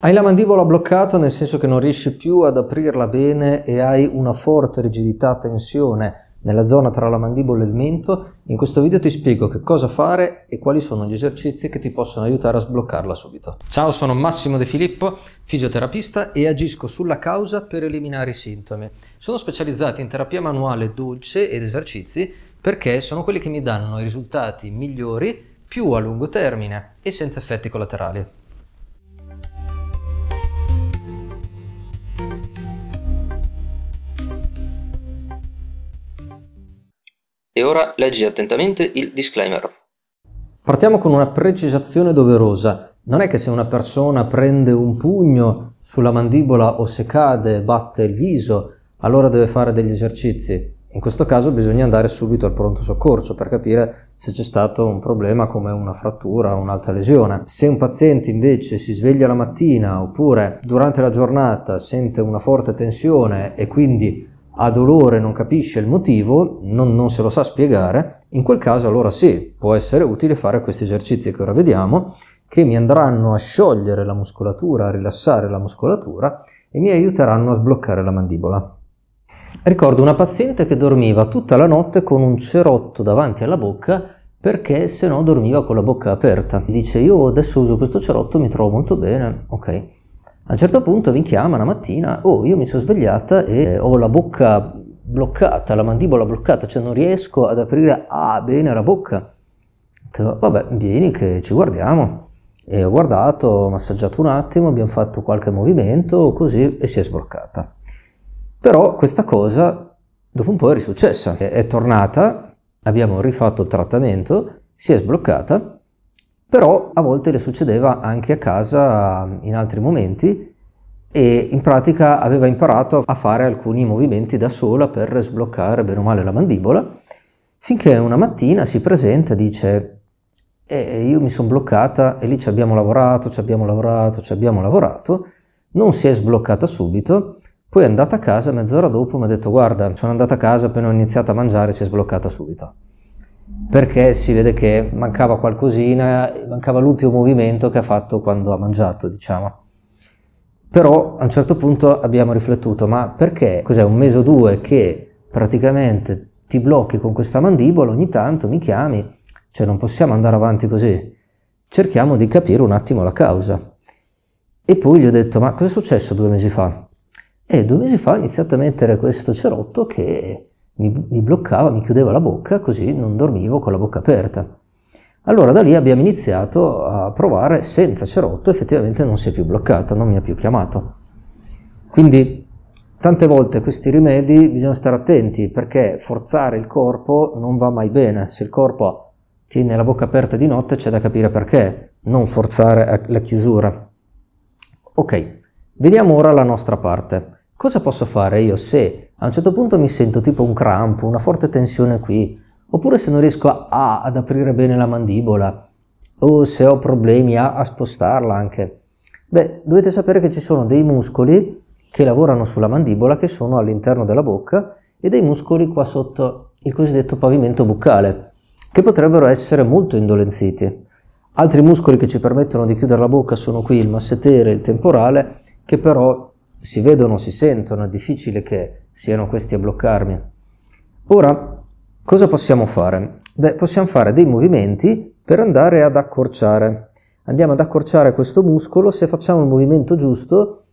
Hai la mandibola bloccata nel senso che non riesci più ad aprirla bene e hai una forte rigidità, tensione nella zona tra la mandibola e il mento, in questo video ti spiego che cosa fare e quali sono gli esercizi che ti possono aiutare a sbloccarla subito. Ciao, sono Massimo De Filippo, fisioterapista e agisco sulla causa per eliminare i sintomi. Sono specializzato in terapia manuale dolce ed esercizi perché sono quelli che mi danno i risultati migliori più a lungo termine e senza effetti collaterali. E ora leggi attentamente il disclaimer. Partiamo con una precisazione doverosa. Non è che se una persona prende un pugno sulla mandibola o se cade, batte il viso, allora deve fare degli esercizi. In questo caso bisogna andare subito al pronto soccorso per capire se c'è stato un problema come una frattura o un'altra lesione. Se un paziente invece si sveglia la mattina oppure durante la giornata sente una forte tensione e quindi ha dolore, non capisce il motivo, non, non, se lo sa spiegare, in quel caso allora sì, può essere utile fare questi esercizi che ora vediamo, che mi andranno a sciogliere la muscolatura, a rilassare la muscolatura e mi aiuteranno a sbloccare la mandibola. Ricordo una paziente che dormiva tutta la notte con un cerotto davanti alla bocca perché se no dormiva con la bocca aperta. Dice io adesso uso questo cerotto, mi trovo molto bene, ok. A un certo punto mi chiama la mattina, oh io mi sono svegliata e ho la bocca bloccata, la mandibola bloccata, cioè non riesco ad aprire ah, bene la bocca. Vabbè, vieni che ci guardiamo. E ho guardato, ho massaggiato un attimo, abbiamo fatto qualche movimento così e si è sbloccata. Però questa cosa dopo un po' è risuccessa, è tornata, abbiamo rifatto il trattamento, si è sbloccata però a volte le succedeva anche a casa in altri momenti e in pratica aveva imparato a fare alcuni movimenti da sola per sbloccare bene o male la mandibola, finché una mattina si presenta e dice eh, io mi sono bloccata e lì ci abbiamo lavorato, ci abbiamo lavorato, ci abbiamo lavorato, non si è sbloccata subito, poi è andata a casa mezz'ora dopo mi ha detto guarda sono andata a casa appena ho iniziato a mangiare si è sbloccata subito perché si vede che mancava qualcosina, mancava l'ultimo movimento che ha fatto quando ha mangiato, diciamo. Però a un certo punto abbiamo riflettuto, ma perché cos'è un mese o due che praticamente ti blocchi con questa mandibola, ogni tanto mi chiami, cioè non possiamo andare avanti così. Cerchiamo di capire un attimo la causa. E poi gli ho detto, ma cosa è successo due mesi fa? E due mesi fa ho iniziato a mettere questo cerotto che mi, mi bloccava, mi chiudeva la bocca, così non dormivo con la bocca aperta. Allora da lì abbiamo iniziato a provare senza cerotto, effettivamente non si è più bloccata, non mi ha più chiamato. Quindi tante volte questi rimedi bisogna stare attenti perché forzare il corpo non va mai bene. Se il corpo tiene la bocca aperta di notte c'è da capire perché, non forzare la chiusura. Ok, vediamo ora la nostra parte. Cosa posso fare io se a un certo punto mi sento tipo un crampo, una forte tensione qui, oppure se non riesco a, a, ad aprire bene la mandibola, o se ho problemi a, a spostarla anche. Beh, dovete sapere che ci sono dei muscoli che lavorano sulla mandibola, che sono all'interno della bocca, e dei muscoli qua sotto il cosiddetto pavimento buccale, che potrebbero essere molto indolenziti. Altri muscoli che ci permettono di chiudere la bocca sono qui il massetere e il temporale, che però si vedono, si sentono, è difficile che siano questi a bloccarmi. Ora, cosa possiamo fare? Beh, possiamo fare dei movimenti per andare ad accorciare. Andiamo ad accorciare questo muscolo, se facciamo il movimento giusto,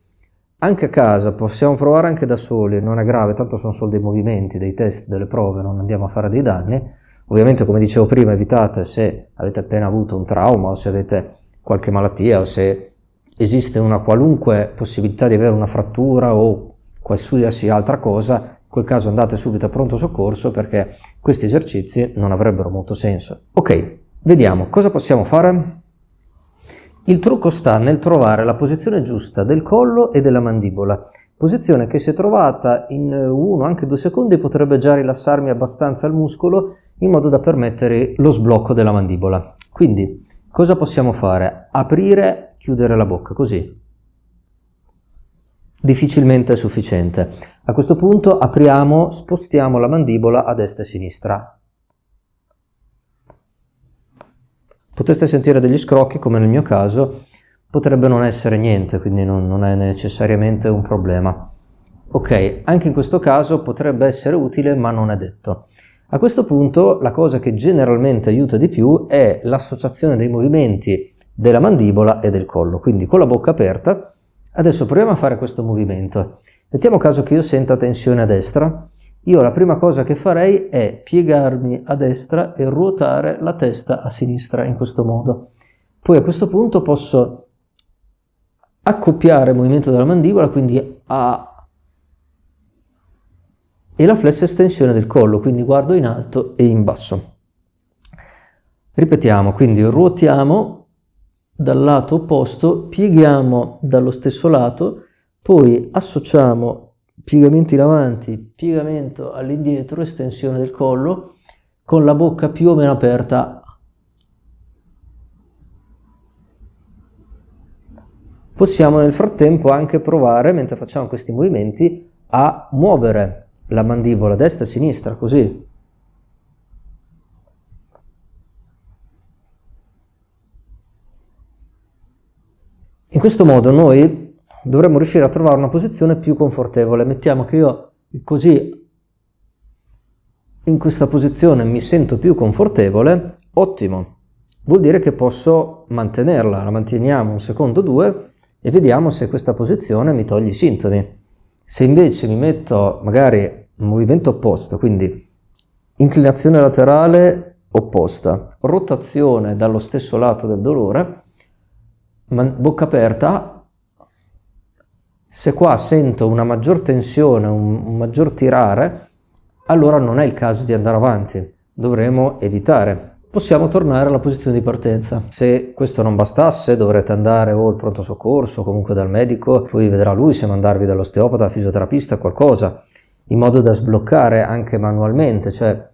anche a casa, possiamo provare anche da soli, non è grave, tanto sono solo dei movimenti, dei test, delle prove, non andiamo a fare dei danni. Ovviamente, come dicevo prima, evitate se avete appena avuto un trauma o se avete qualche malattia o se esiste una qualunque possibilità di avere una frattura o qualsiasi altra cosa, in quel caso andate subito a pronto soccorso perché questi esercizi non avrebbero molto senso. Ok, vediamo cosa possiamo fare. Il trucco sta nel trovare la posizione giusta del collo e della mandibola, posizione che se trovata in eh, uno anche due secondi potrebbe già rilassarmi abbastanza il muscolo in modo da permettere lo sblocco della mandibola. Quindi cosa possiamo fare? Aprire, chiudere la bocca così difficilmente sufficiente. A questo punto apriamo, spostiamo la mandibola a destra e a sinistra. Poteste sentire degli scrocchi, come nel mio caso, potrebbe non essere niente, quindi non, non è necessariamente un problema. Ok, anche in questo caso potrebbe essere utile, ma non è detto. A questo punto la cosa che generalmente aiuta di più è l'associazione dei movimenti della mandibola e del collo, quindi con la bocca aperta Adesso proviamo a fare questo movimento. Mettiamo caso che io senta tensione a destra. Io la prima cosa che farei è piegarmi a destra e ruotare la testa a sinistra in questo modo. Poi a questo punto posso accoppiare il movimento della mandibola, quindi A e la flessa estensione del collo, quindi guardo in alto e in basso. Ripetiamo, quindi ruotiamo dal lato opposto, pieghiamo dallo stesso lato, poi associamo piegamento in avanti, piegamento all'indietro, estensione del collo, con la bocca più o meno aperta. Possiamo nel frattempo anche provare, mentre facciamo questi movimenti, a muovere la mandibola destra e sinistra, così. In questo modo noi dovremmo riuscire a trovare una posizione più confortevole. Mettiamo che io così in questa posizione mi sento più confortevole, ottimo. Vuol dire che posso mantenerla, la manteniamo un secondo o due e vediamo se questa posizione mi toglie i sintomi. Se invece mi metto magari un movimento opposto, quindi inclinazione laterale opposta, rotazione dallo stesso lato del dolore, man- bocca aperta, se qua sento una maggior tensione, un, un maggior tirare, allora non è il caso di andare avanti, dovremo evitare possiamo tornare alla posizione di partenza. Se questo non bastasse, dovrete andare o al pronto soccorso, o comunque dal medico, poi vedrà lui se mandarvi dall'osteopata, fisioterapista, qualcosa, in modo da sbloccare anche manualmente, cioè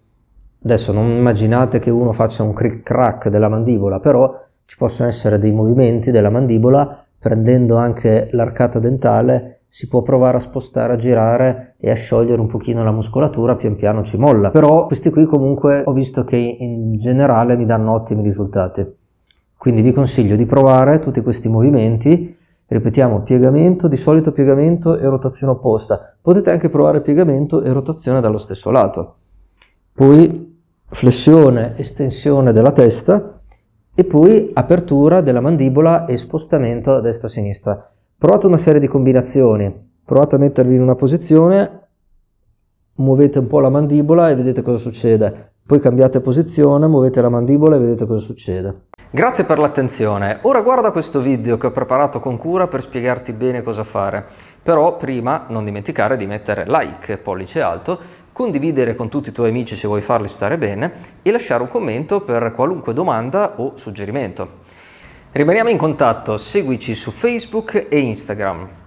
adesso non immaginate che uno faccia un crick crack della mandibola, però ci possono essere dei movimenti della mandibola, prendendo anche l'arcata dentale si può provare a spostare, a girare e a sciogliere un pochino la muscolatura, pian piano ci molla. Però questi qui comunque ho visto che in generale mi danno ottimi risultati. Quindi vi consiglio di provare tutti questi movimenti, ripetiamo piegamento, di solito piegamento e rotazione opposta. Potete anche provare piegamento e rotazione dallo stesso lato. Poi flessione, estensione della testa, e poi apertura della mandibola e spostamento a destra e a sinistra. Provate una serie di combinazioni, provate a mettervi in una posizione, muovete un po' la mandibola e vedete cosa succede, poi cambiate posizione, muovete la mandibola e vedete cosa succede. Grazie per l'attenzione, ora guarda questo video che ho preparato con cura per spiegarti bene cosa fare, però prima non dimenticare di mettere like, pollice alto condividere con tutti i tuoi amici se vuoi farli stare bene e lasciare un commento per qualunque domanda o suggerimento. Rimaniamo in contatto, seguici su Facebook e Instagram.